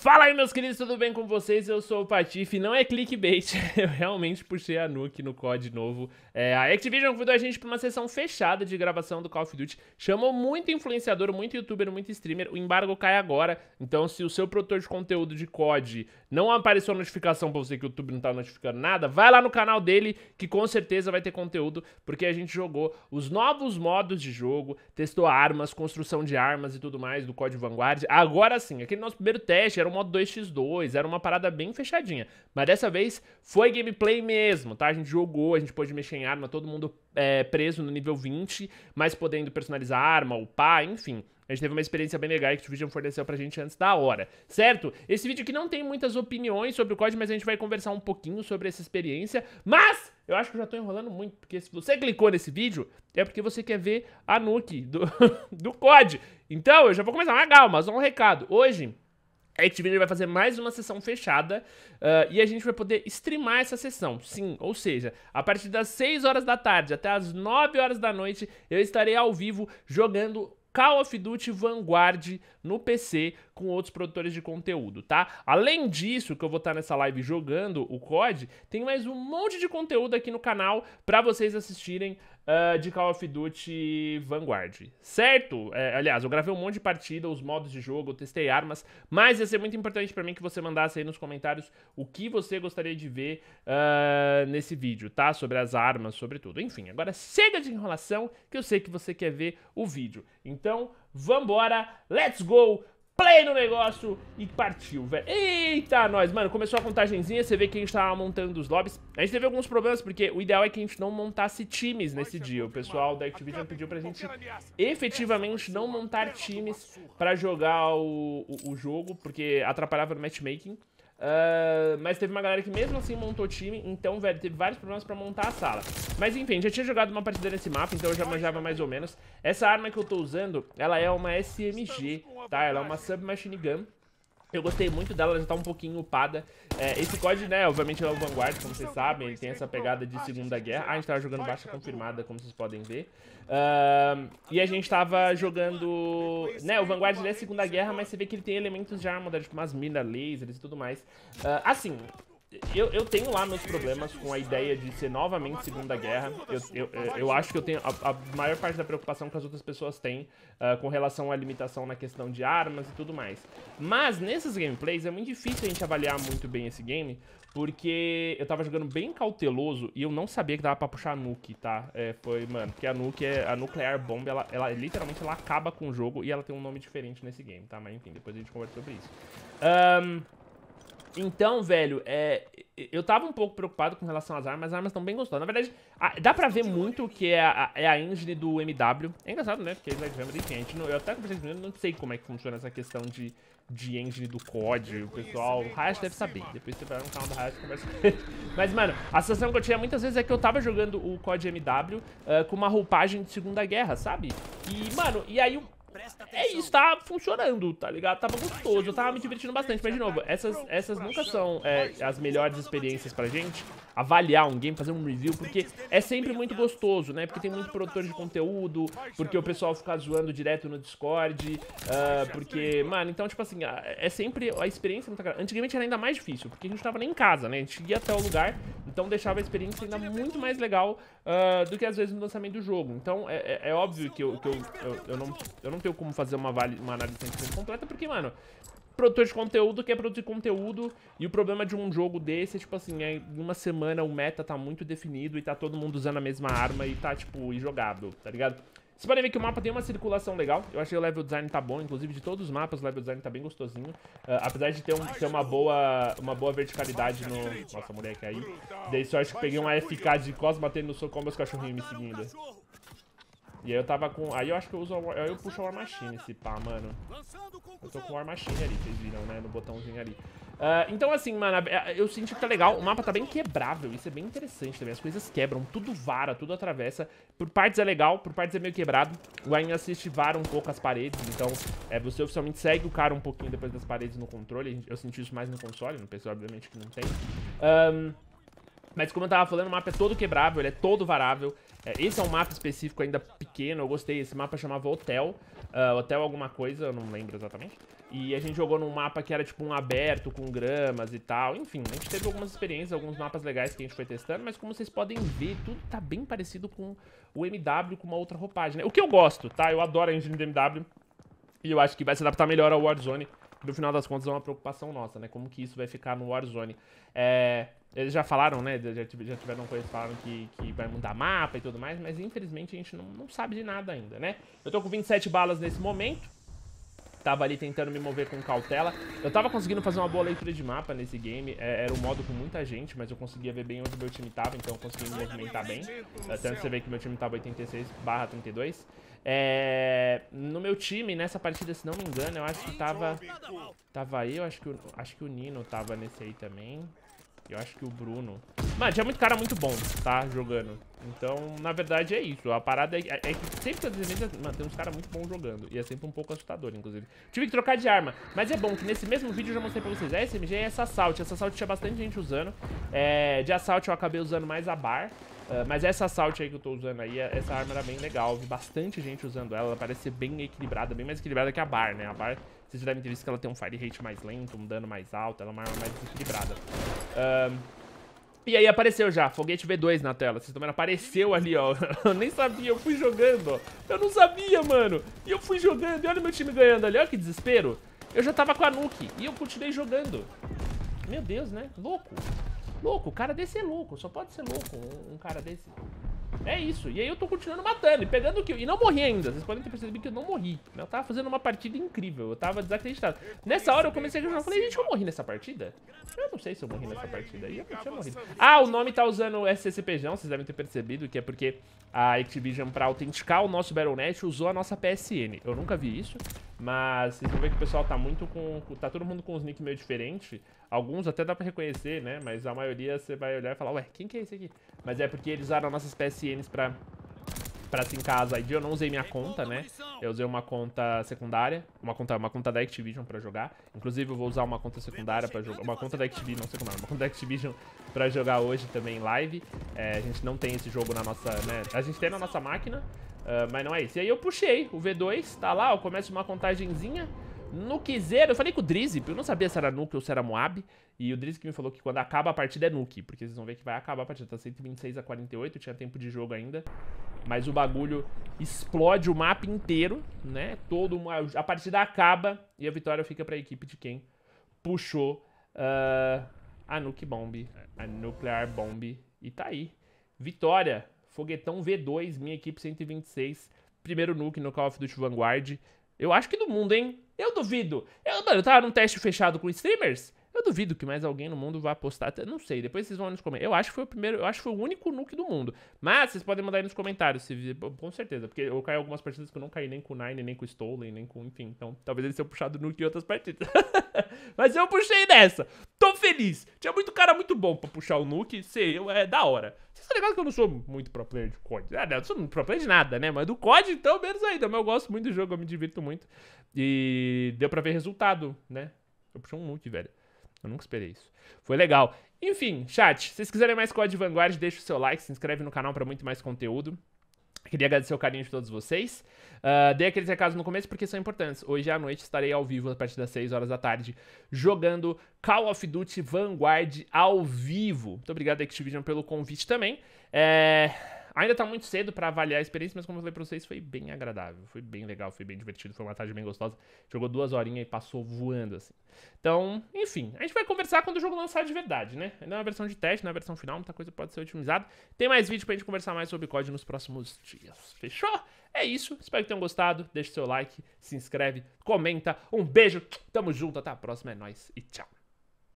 Fala aí, meus queridos, tudo bem com vocês? Eu sou o Patife, não é clickbait, eu realmente puxei a Nuke no COD novo. É, a Activision convidou a gente para uma sessão fechada de gravação do Call of Duty, chamou muito influenciador, muito youtuber, muito streamer, o embargo cai agora, então se o seu produtor de conteúdo de COD não apareceu a notificação para você que o YouTube não tá notificando nada, vai lá no canal dele que com certeza vai ter conteúdo, porque a gente jogou os novos modos de jogo, testou armas, construção de armas e tudo mais do COD Vanguard. Agora sim, aquele nosso primeiro teste era era um modo 2x2, era uma parada bem fechadinha. Mas dessa vez foi gameplay mesmo, tá? A gente jogou, a gente pôde mexer em arma, todo mundo é, preso no nível 20, mas podendo personalizar arma, upar, enfim. A gente teve uma experiência bem legal que o Vision forneceu pra gente antes da hora, certo? Esse vídeo aqui não tem muitas opiniões sobre o código, mas a gente vai conversar um pouquinho sobre essa experiência. Mas eu acho que eu já tô enrolando muito, porque se você clicou nesse vídeo, é porque você quer ver a Nuke do, do COD. Então, eu já vou começar. Mas calma, só um recado. Hoje... A Activision vai fazer mais uma sessão fechada uh, e a gente vai poder streamar essa sessão, sim. Ou seja, a partir das 6 horas da tarde até as 9 horas da noite, eu estarei ao vivo jogando Call of Duty Vanguard no PC com outros produtores de conteúdo, tá? Além disso, que eu vou estar nessa live jogando o COD, tem mais um monte de conteúdo aqui no canal para vocês assistirem uh, de Call of Duty Vanguard, certo? É, aliás, eu gravei um monte de partida, os modos de jogo, eu testei armas, mas ia ser muito importante para mim que você mandasse aí nos comentários o que você gostaria de ver uh, nesse vídeo, tá? Sobre as armas, sobre tudo. Enfim, agora chega de enrolação, que eu sei que você quer ver o vídeo. Então, vambora, let's go! play no negócio e partiu, velho. Eita, nós, mano, começou a contagemzinha. você vê que a gente tava montando os lobbies. A gente teve alguns problemas, porque o ideal é que a gente não montasse times nesse dia. O pessoal da Activision pediu pra gente efetivamente não montar é times pra jogar o, o, o jogo, porque atrapalhava no matchmaking. Uh, mas teve uma galera que mesmo assim montou time, então, velho, teve vários problemas pra montar a sala. Mas enfim, já tinha jogado uma partida nesse mapa, então eu já manjava mais ou menos. Essa arma que eu tô usando, ela é uma SMG, tá? Ela é uma Submachine Gun. Eu gostei muito dela, ela já tá um pouquinho upada. É, esse COD, né, obviamente é o Vanguard, como vocês sabem, ele tem essa pegada de Segunda Guerra. Ah, a gente tava jogando baixa confirmada, como vocês podem ver. Uh, e a gente tava jogando... Né, o Vanguard é Segunda Guerra, mas você vê que ele tem elementos de armadura, tipo umas mina lasers e tudo mais. Uh, assim, eu, eu tenho lá meus problemas com a ideia de ser novamente Segunda Guerra. Eu, eu, eu acho que eu tenho a, a, maior parte da preocupação que as outras pessoas têm uh, com relação à limitação na questão de armas e tudo mais. Mas nesses gameplays é muito difícil a gente avaliar muito bem esse game, porque eu tava jogando bem cauteloso e eu não sabia que dava pra puxar a nuke, tá? É, foi, mano, porque a nuke, é, a nuclear bomb, ela, ela literalmente ela acaba com o jogo e ela tem um nome diferente nesse game, tá? Mas enfim, depois a gente conversa sobre isso. Ahn... Um... Então, velho, é, eu tava um pouco preocupado com relação às armas, as armas estão bem gostosas. Na verdade, a, dá pra ver muito que é a, é a engine do MW. É engraçado, né? Porque eles Hammer, enfim, gente não, eu até conversei com não sei como é que funciona essa questão de, de engine do COD. O pessoal, o Hayashi deve saber. Depois você vai no canal do Hayashi e conversa com ele. Mas, mano, a sensação que eu tinha muitas vezes é que eu tava jogando o COD MW uh, eh, com uma roupagem de Segunda Guerra, sabe? E, mano, e aí é isso, tá funcionando, tá ligado? Tava gostoso, eu tava me divertindo bastante. Mas, de novo, essas, essas nunca são é, as melhores experiências pra gente. Avaliar um game, fazer um review, porque é sempre muito gostoso, né? Porque tem muito produtor de conteúdo, porque o pessoal fica zoando direto no Discord, uh, porque... Mano, então, tipo assim, é, é sempre a experiência é muito... Antigamente era ainda mais difícil, porque a gente tava nem em casa, né? A gente ia até o lugar, então deixava a experiência ainda muito mais legal uh, do que às vezes no lançamento do jogo. Então, é, é, é óbvio que, eu, que eu, eu, eu, não, eu não tenho tenho como fazer uma, uma análise 100% completa, porque, mano, produtor de conteúdo quer produzir conteúdo, e o problema de um jogo desse é, tipo assim, é, em uma semana o meta tá muito definido e tá todo mundo usando a mesma arma e tá, tipo, jogado tá ligado? Vocês podem ver que o mapa tem uma circulação legal. Eu achei o level design tá bom. Inclusive, de todos os mapas, o level design tá bem gostosinho. Uh, apesar de ter, um, ter, uma, boa, uma boa verticalidade no... Nossa, moleque aí. Daí só acho que peguei um AFK de Cosmo batendo no soco com meus cachorrinhos me seguindo. E aí eu tava com... Aí eu acho que eu uso... War... Aí eu puxo a War Machine, esse pá, mano. Eu tô com War Machine ali, vocês viram, né? No botãozinho ali. Uh, então, assim, mano, é, eu senti que tá legal. O mapa tá bem quebrável. Isso é bem interessante também. As coisas quebram. Tudo vara, tudo atravessa. Por partes é legal, por partes é meio quebrado. O Ain assiste vara um pouco as paredes. Então, é, você oficialmente segue o cara um pouquinho depois das paredes no controle. Eu senti isso mais no console. No PC, obviamente, que não tem. Um, mas como eu tava falando, o mapa é todo quebrável. Ele é todo varável. É, esse é um mapa específico ainda pequeno, eu gostei. Esse mapa chamava Hotel. Uh, hotel alguma coisa, eu não lembro exatamente. E a gente jogou num mapa que era tipo um aberto, com gramas e tal. Enfim, a gente teve algumas experiências, alguns mapas legais que a gente foi testando. Mas como vocês podem ver, tudo tá bem parecido com o MW, com uma outra roupagem, né? O que eu gosto, tá? Eu adoro a engine do MW. E eu acho que vai se adaptar melhor ao Warzone. No final das contas, é uma preocupação nossa, né? Como que isso vai ficar no Warzone. É... Eles já falaram, né? Já, já tiveram coisas falaram que, que vai mudar mapa e tudo mais, mas infelizmente a gente não, não sabe de nada ainda, né? Eu tô com 27 balas nesse momento. Tava ali tentando me mover com cautela. Eu tava conseguindo fazer uma boa leitura de mapa nesse game. É, era um modo com muita gente, mas eu conseguia ver bem onde meu time tava, então eu consegui me movimentar bem. Até você ver que meu time tava 86 barra 32. É, no meu time, nessa partida, se não me engano, eu acho que tava... Tava eu, acho que, eu, acho que o Nino tava nesse aí também. Eu acho que o Bruno... Mano, tinha muito cara muito bom, tá? Jogando. Então, na verdade, é isso. A parada é, é que sempre que eventos, mano, tem uns caras muito bons jogando. E é sempre um pouco assustador, inclusive. Tive que trocar de arma. Mas é bom que nesse mesmo vídeo eu já mostrei pra vocês. A é SMG é essa assault Essa assault tinha bastante gente usando. É, de assault eu acabei usando mais a bar. Uh, mas essa assault aí que eu tô usando aí, é, essa arma era bem legal. Vi bastante gente usando ela. Ela parece ser bem equilibrada, bem mais equilibrada que a bar, né? A bar, vocês já devem ter visto que ela tem um fire rate mais lento, um dano mais alto. Ela é uma arma mais desequilibrada. Ahn... Uh, e aí apareceu já, foguete V2 na tela. Vocês estão vendo? Apareceu ali, ó. Eu nem sabia, eu fui jogando, ó. Eu não sabia, mano. E eu fui jogando, e olha meu time ganhando ali. Olha que desespero. Eu já tava com a Nuke, e eu continuei jogando. Meu Deus, né? Louco. Louco, o cara desse é louco. Só pode ser louco um, um cara desse. É isso. E aí eu tô continuando matando e pegando o kill. E não morri ainda. Vocês podem ter percebido que eu não morri. Eu tava fazendo uma partida incrível. Eu tava desacreditado. Nessa hora eu comecei a jogar. Eu falei, gente, eu morri nessa partida? Eu não sei se eu morri nessa partida. E eu tinha morrido. Ah, o nome tá usando SCCPjão. Vocês devem ter percebido que é porque a Activision, pra autenticar o nosso Battle.net, usou a nossa PSN. Eu nunca vi isso. Mas vocês vão ver que o pessoal tá muito com... Tá todo mundo com os nick meio diferente. Alguns até dá pra reconhecer, né? Mas a maioria você vai olhar e falar, ué, quem que é esse aqui? Mas é porque eles usaram nossas PSNs pra, pra se encasar. Eu não usei minha conta, né? Eu usei uma conta secundária, uma conta, uma conta da Activision pra jogar. Inclusive eu vou usar uma conta secundária pra jogar... Uma conta da Activision, não secundária, é, uma conta da Activision pra jogar hoje também em live. É, a gente não tem esse jogo na nossa, né? A gente tem na nossa máquina, Uh, mas não é isso. E aí eu puxei o V2, tá lá, eu começo uma contagenzinha. Zero. eu falei com o Drizzy, eu não sabia se era Nuke ou se era Moab. E o Drizzy que me falou que quando acaba a partida é Nuke, porque vocês vão ver que vai acabar a partida. Tá 126 a 48, tinha tempo de jogo ainda. Mas o bagulho explode o mapa inteiro, né? Todo A partida acaba e a vitória fica pra equipe de quem puxou uh, a Nuke Bomb, a Nuclear Bomb. E tá aí. Vitória Foguetão V2, minha equipe 126. Primeiro nuke no Call of Duty Vanguard. Eu acho que do mundo, hein? Eu duvido. Eu, mano, eu tava num teste fechado com streamers. Eu duvido que mais alguém no mundo vá postar. Não sei, depois vocês vão nos comentários. Eu acho que foi o primeiro, eu acho que foi o único nuke do mundo. Mas vocês podem mandar aí nos comentários, se, com certeza. Porque eu caí algumas partidas que eu não caí nem com o Nine, nem com o Stolen, nem com. Enfim, então talvez eles tenham puxado nuke em outras partidas. Mas eu puxei nessa. Tô feliz. Tinha muito cara muito bom pra puxar o nuke. Sei, eu, é da hora. Vocês estão ligados que eu não sou muito pro player de COD. Ah, não, eu não sou pro player de nada, né? Mas do COD, então, menos ainda. Mas eu gosto muito do jogo, eu me divirto muito. E deu pra ver resultado, né? Eu puxei um nuke, velho. Eu nunca esperei isso. Foi legal. Enfim, chat, se vocês quiserem mais código de Vanguard, deixa o seu like, se inscreve no canal para muito mais conteúdo. Queria agradecer o carinho de todos vocês. Uh, dei aqueles recados no começo porque são importantes. Hoje à noite estarei ao vivo a partir das 6 horas da tarde jogando Call of Duty Vanguard ao vivo. Muito obrigado, Activision, pelo convite também. É... Ainda tá muito cedo para avaliar a experiência, mas como eu falei pra vocês, foi bem agradável. Foi bem legal, foi bem divertido, foi uma tarde bem gostosa. Jogou duas horinhas e passou voando, assim. Então, enfim, a gente vai conversar quando o jogo lançar de verdade, né? Ainda é uma versão de teste, na é versão final, muita coisa pode ser otimizada. Tem mais vídeo pra gente conversar mais sobre COD nos próximos dias. Fechou? É isso. Espero que tenham gostado. Deixe seu like, se inscreve, comenta. Um beijo, tamo junto, até a próxima, é nóis e tchau.